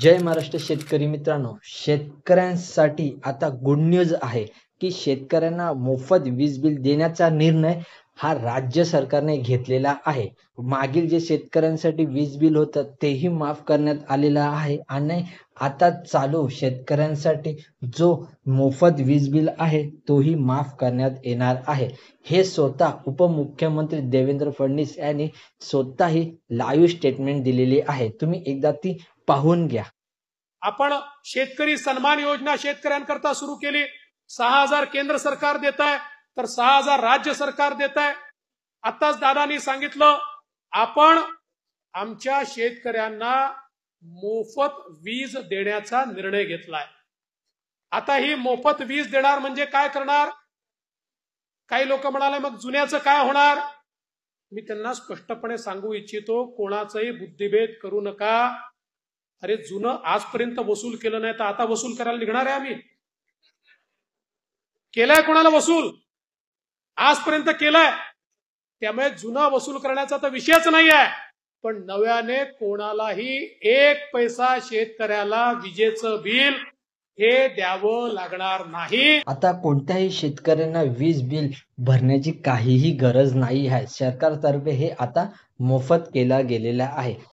जय महाराष्ट्र शेतकरी मित्रांनो शेतकऱ्यांसाठी आता गुड न्यूज आहे की शेतकऱ्यांना मोफत वीज बिल देण्याचा निर्णय हा राज्य सरकारने घेतलेला आहे मागील जे शेतकऱ्यांसाठी वीज बिल होतं तेही माफ करण्यात आलेलं आहे आणि आता चालू शेतकऱ्यांसाठी जो मोफत वीज बिल आहे तोही माफ करण्यात येणार आहे हे स्वतः उपमुख्यमंत्री देवेंद्र फडणवीस यांनी स्वतःही लाईव्ह स्टेटमेंट दिलेली आहे तुम्ही एकदा ती पाहून घ्या आपण शेतकरी सन्मान योजना शेतकऱ्यांकरता सुरू केली सहा हजार केंद्र सरकार देत आहे तर सहा हजार राज्य सरकार देत आहे आताच दादानी सांगितलं आपण आमच्या शेतकऱ्यांना मोफत वीज देण्याचा निर्णय घेतलाय आता ही मोफत वीज देणार म्हणजे काय करणार काही लोक म्हणाले मग जुन्याचं काय होणार मी त्यांना स्पष्टपणे सांगू इच्छितो कोणाचंही बुद्धिभेद करू नका अरे जुनं आजपर्यंत वसूल केलं नाही तर आता वसूल करायला निघणार आहे आम्ही केलाय कोणाला वसूल आजपर्यंत केलाय त्यामुळे जुना वसूल करण्याचा तर विषयच नाही आहे पण नव्याने कोणालाही एक पैसा शेतकऱ्याला विजेचं बिल हे द्यावं लागणार नाही आता कोणत्याही शेतकऱ्यांना वीज बिल भरण्याची काहीही गरज नाही आहे सरकारतर्फे हे आता मोफत केला गेलेला आहे